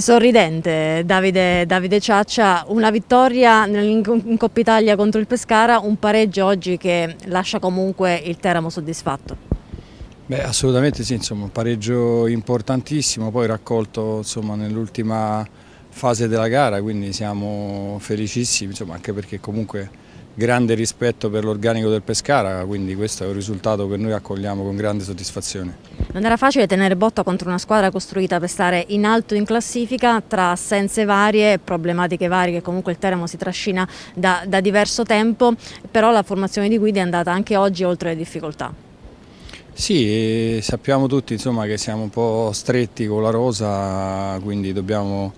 Sorridente Davide, Davide, Ciaccia, una vittoria in Coppa Italia contro il Pescara, un pareggio oggi che lascia comunque il Teramo soddisfatto. Beh, assolutamente sì, insomma, un pareggio importantissimo, poi raccolto nell'ultima fase della gara, quindi siamo felicissimi, insomma, anche perché comunque grande rispetto per l'organico del Pescara, quindi questo è un risultato che noi accogliamo con grande soddisfazione. Non era facile tenere botta contro una squadra costruita per stare in alto in classifica tra assenze varie, problematiche varie che comunque il Teramo si trascina da, da diverso tempo, però la formazione di guida è andata anche oggi oltre le difficoltà. Sì, eh, sappiamo tutti insomma, che siamo un po' stretti con la rosa, quindi dobbiamo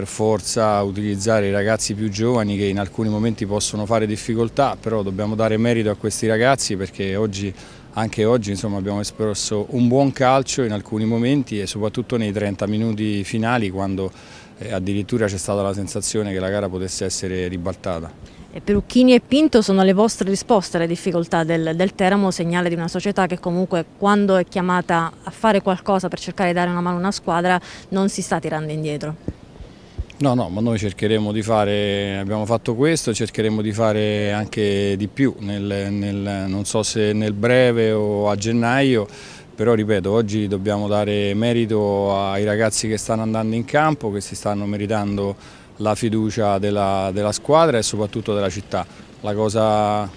per forza utilizzare i ragazzi più giovani che in alcuni momenti possono fare difficoltà, però dobbiamo dare merito a questi ragazzi perché oggi, anche oggi insomma, abbiamo espresso un buon calcio in alcuni momenti e soprattutto nei 30 minuti finali quando eh, addirittura c'è stata la sensazione che la gara potesse essere ribaltata. E Perucchini e Pinto sono le vostre risposte alle difficoltà del, del, Teramo, segnale di una società che comunque quando è chiamata a fare qualcosa per cercare di dare una mano a una squadra non si sta tirando indietro. No, no, ma noi cercheremo di fare, abbiamo fatto questo, cercheremo di fare anche di più, nel, nel, non so se nel breve o a gennaio, però ripeto, oggi dobbiamo dare merito ai ragazzi che stanno andando in campo, che si stanno meritando la fiducia della, della squadra e soprattutto della città. La cosa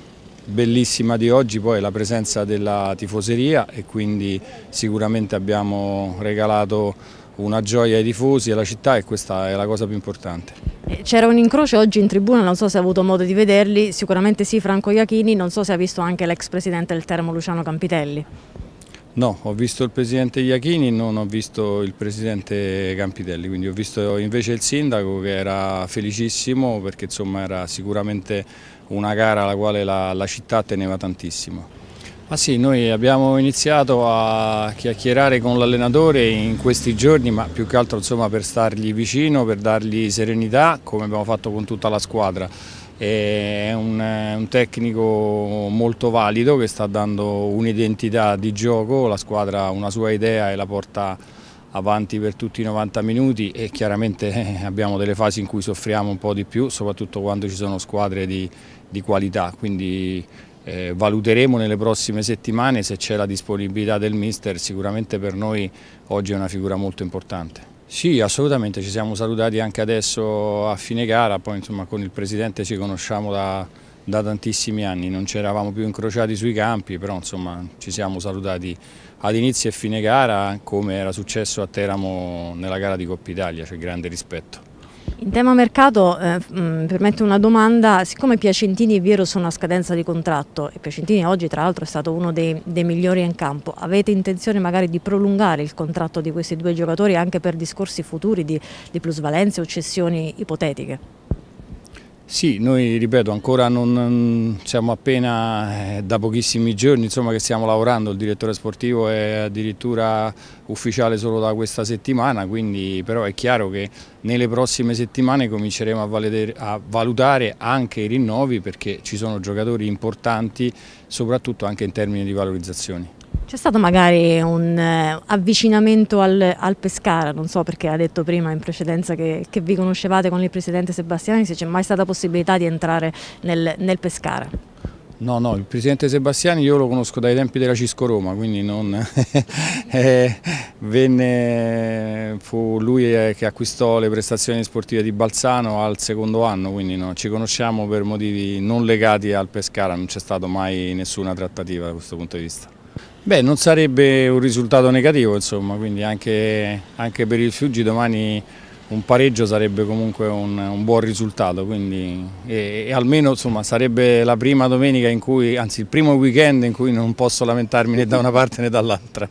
bellissima di oggi poi è la presenza della tifoseria e quindi sicuramente abbiamo regalato Ecco, una gioia ai tifosi, e alla città e questa è la cosa più importante. Eh, c'era un incrocio oggi in tribuna, non so se ha avuto modo di vederli, sicuramente sì Franco Iachini, non so se ha visto anche l'ex presidente del Termo Luciano Campitelli. No, ho visto il presidente Iachini, non ho visto il presidente Campitelli, quindi ho visto invece il sindaco che era felicissimo perché insomma era sicuramente una gara alla quale la, la città teneva tantissimo. Ma sì, noi abbiamo iniziato a chiacchierare con l'allenatore in questi giorni, ma più che altro insomma, per stargli vicino, per dargli serenità, come abbiamo fatto con tutta la squadra. È un, un tecnico molto valido che sta dando un'identità di gioco, la squadra ha una sua idea e la porta avanti per tutti i 90 minuti e chiaramente eh, abbiamo delle fasi in cui soffriamo un po' di più, soprattutto quando ci sono squadre di, di qualità, quindi eh, valuteremo nelle prossime settimane se c'è la disponibilità del mister, sicuramente per noi oggi è una figura molto importante. Sì, assolutamente, ci siamo salutati anche adesso a fine gara, poi insomma con il Presidente ci conosciamo da, da tantissimi anni, non ci eravamo più incrociati sui campi, però insomma ci siamo salutati ad inizio e fine gara come era successo a Teramo nella gara di Coppa Italia, c'è cioè grande rispetto. In tema mercato, eh, mh, mm, permetto una domanda, siccome Piacentini e Viero sono a scadenza di contratto e Piacentini oggi tra l'altro è stato uno dei, dei, migliori in campo, avete intenzione magari di prolungare il contratto di questi due giocatori anche per discorsi futuri di, di plusvalenze o cessioni ipotetiche? Sì, noi ripeto ancora non, mm, siamo appena eh, da pochissimi giorni insomma, che stiamo lavorando, il direttore sportivo è addirittura ufficiale solo da questa settimana, quindi però è chiaro che nelle prossime settimane cominceremo a, valere, a valutare anche i rinnovi perché ci sono giocatori importanti soprattutto anche in termini di valorizzazioni. C'è stato magari un eh, avvicinamento al, al, Pescara, non so perché ha detto prima in precedenza che, che vi conoscevate con il presidente Sebastiani, se c'è mai stata possibilità di entrare nel, nel, Pescara. No, no, il presidente Sebastiani io lo conosco dai tempi della Cisco Roma, quindi non, eh, venne, fu lui eh, che acquistò le prestazioni sportive di Balzano al secondo anno, quindi no, ci conosciamo per motivi non legati al Pescara, non c'è stata mai nessuna trattativa da questo punto di vista. Beh, non sarebbe un risultato negativo, insomma, quindi anche, anche per il Fiuggi domani un pareggio sarebbe comunque un, un buon risultato, quindi, e, e almeno insomma, sarebbe la prima domenica in cui, anzi il primo weekend in cui non posso lamentarmi né da una parte né dall'altra.